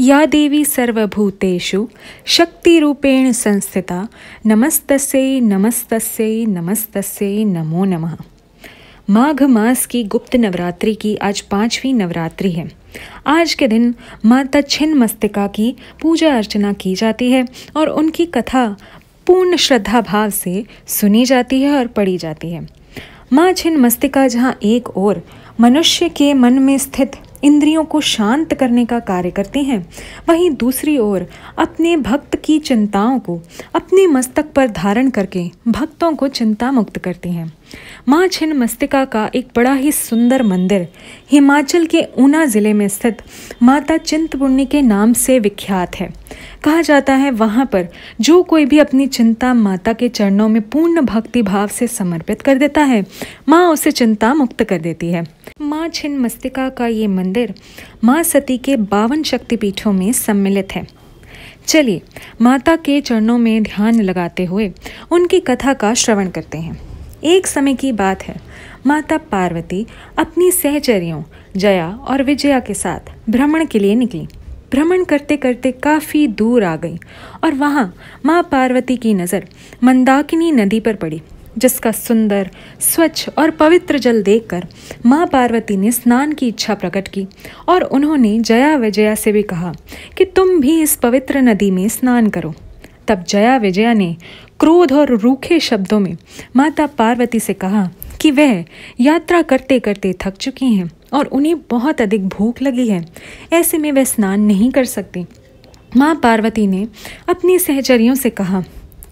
या देवी सर्वभूतेषु शक्तिरूपेण संस्थिता नमस्तस्यै नमस्तस्यै नमस्तस्यै नमो नमः माघ मास की गुप्त नवरात्रि की आज पांचवी नवरात्रि है आज के दिन माता छिन्न मस्तिका की पूजा अर्चना की जाती है और उनकी कथा पूर्ण श्रद्धा भाव से सुनी जाती है और पढ़ी जाती है माँ छिन्न मस्तिका जहाँ एक ओर मनुष्य के मन में स्थित इंद्रियों को शांत करने का कार्य करते हैं वहीं दूसरी ओर अपने भक्त की चिंताओं को अपने मस्तक पर धारण करके भक्तों को चिंता मुक्त करते हैं माँ छिन्न मस्तिका का एक बड़ा ही सुंदर मंदिर हिमाचल के ऊना ज़िले में स्थित माता चिंतपुर्णी के नाम से विख्यात है कहा जाता है वहाँ पर जो कोई भी अपनी चिंता माता के चरणों में पूर्ण भक्ति भाव से समर्पित कर देता है माँ उसे चिंता मुक्त कर देती है माँ छिन्न मस्तिका का ये मंदिर माँ सती के बावन शक्तिपीठों में सम्मिलित है चलिए माता के चरणों में ध्यान लगाते हुए उनकी कथा का श्रवण करते हैं एक समय की बात है माता पार्वती अपनी सहचरियों जया और विजया के साथ भ्रमण के लिए निकली भ्रमण करते करते काफ़ी दूर आ गई और वहाँ माँ पार्वती की नज़र मंदाकिनी नदी पर पड़ी जिसका सुंदर स्वच्छ और पवित्र जल देखकर माँ पार्वती ने स्नान की इच्छा प्रकट की और उन्होंने जया विजया से भी कहा कि तुम भी इस पवित्र नदी में स्नान करो तब जया विजया ने क्रोध और रूखे शब्दों में माता पार्वती से कहा कि वह यात्रा करते करते थक चुकी हैं और उन्हें बहुत अधिक भूख लगी है ऐसे में वह स्नान नहीं कर सकती माँ पार्वती ने अपनी सहचरियों से कहा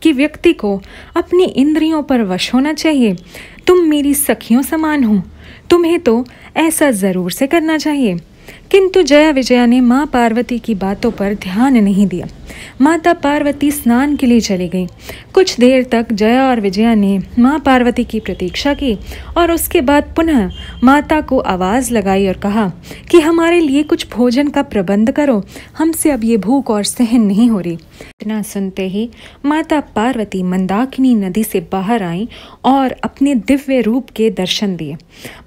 कि व्यक्ति को अपनी इंद्रियों पर वश होना चाहिए तुम मेरी सखियों समान हो तुम्हें तो ऐसा ज़रूर से करना चाहिए किंतु जया विजया ने माँ पार्वती की बातों पर ध्यान नहीं दिया माता पार्वती स्नान के लिए चली गई कुछ देर तक जया और विजया ने माँ पार्वती की प्रतीक्षा की और उसके बाद पुनः माता को आवाज़ लगाई और कहा कि हमारे लिए कुछ भोजन का प्रबंध करो हमसे अब ये भूख और सहन नहीं हो रही इतना सुनते ही माता पार्वती मंदाकिनी नदी से बाहर आई और अपने दिव्य रूप के दर्शन दिए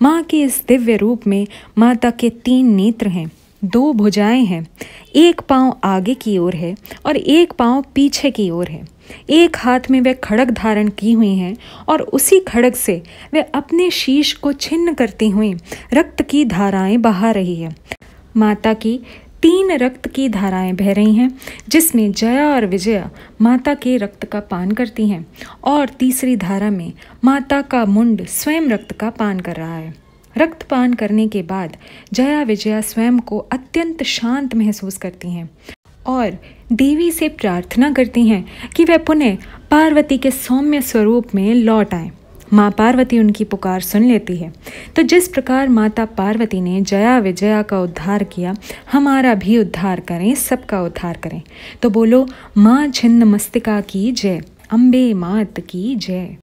माँ के इस दिव्य रूप में माता के तीन नेत्र हैं दो भुजाएं हैं एक पांव आगे की ओर है और एक पांव पीछे की ओर है एक हाथ में वह खड़ग धारण की हुई हैं और उसी खड़ग से वह अपने शीश को छिन्न करती हुई रक्त की धाराएं बहा रही है माता की तीन रक्त की धाराएं बह रही हैं जिसमें जया और विजया माता के रक्त का पान करती हैं और तीसरी धारा में माता का मुंड स्वयं रक्त का पान कर रहा है रक्तपान करने के बाद जया विजया स्वयं को अत्यंत शांत महसूस करती हैं और देवी से प्रार्थना करती हैं कि वह पुनः पार्वती के सौम्य स्वरूप में लौट आए माँ पार्वती उनकी पुकार सुन लेती है तो जिस प्रकार माता पार्वती ने जया विजया का उद्धार किया हमारा भी उद्धार करें सबका उद्धार करें तो बोलो माँ छिन्न मस्तिका की जय अम्बे मात की जय